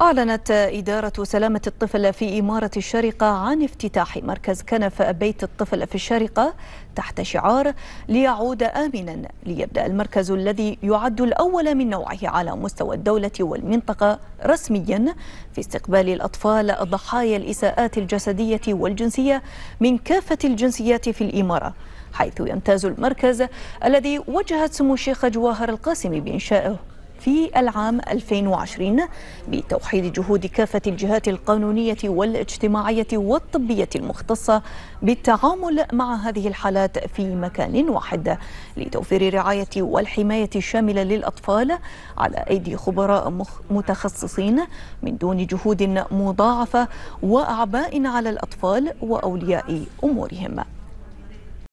أعلنت إدارة سلامة الطفل في إمارة الشارقة عن افتتاح مركز كنف بيت الطفل في الشارقة تحت شعار ليعود آمنا ليبدأ المركز الذي يعد الأول من نوعه على مستوى الدولة والمنطقة رسميا في استقبال الأطفال ضحايا الإساءات الجسدية والجنسية من كافة الجنسيات في الإمارة حيث يمتاز المركز الذي وجهت سمو الشيخ جواهر القاسم بإنشائه في العام 2020 بتوحيد جهود كافة الجهات القانونية والاجتماعية والطبية المختصة بالتعامل مع هذه الحالات في مكان واحد لتوفير رعاية والحماية الشاملة للأطفال على أيدي خبراء متخصصين من دون جهود مضاعفة وأعباء على الأطفال وأولياء أمورهم